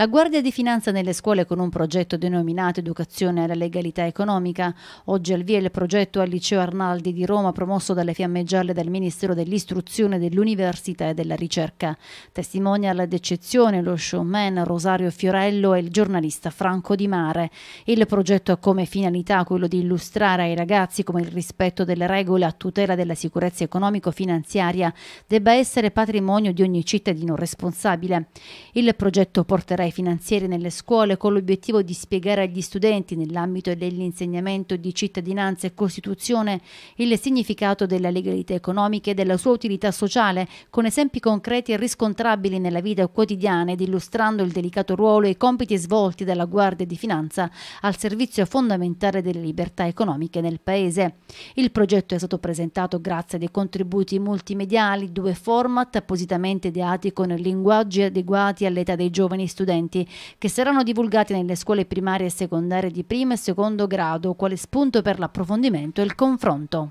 La Guardia di Finanza nelle scuole con un progetto denominato Educazione alla legalità economica. Oggi al via il progetto al Liceo Arnaldi di Roma promosso dalle Fiamme Gialle del Ministero dell'Istruzione, dell'Università e della Ricerca. Testimonia la decezione lo showman Rosario Fiorello e il giornalista Franco Di Mare. Il progetto ha come finalità quello di illustrare ai ragazzi come il rispetto delle regole a tutela della sicurezza economico-finanziaria debba essere patrimonio di ogni cittadino responsabile. Il progetto porterà ai finanzieri nelle scuole con l'obiettivo di spiegare agli studenti nell'ambito dell'insegnamento di cittadinanza e Costituzione il significato della legalità economica e della sua utilità sociale con esempi concreti e riscontrabili nella vita quotidiana ed illustrando il delicato ruolo e i compiti svolti dalla Guardia di Finanza al servizio fondamentale delle libertà economiche nel Paese. Il progetto è stato presentato grazie a dei contributi multimediali, due format appositamente ideati con linguaggi adeguati all'età dei giovani studenti studenti che saranno divulgati nelle scuole primarie e secondarie di primo e secondo grado quale spunto per l'approfondimento e il confronto.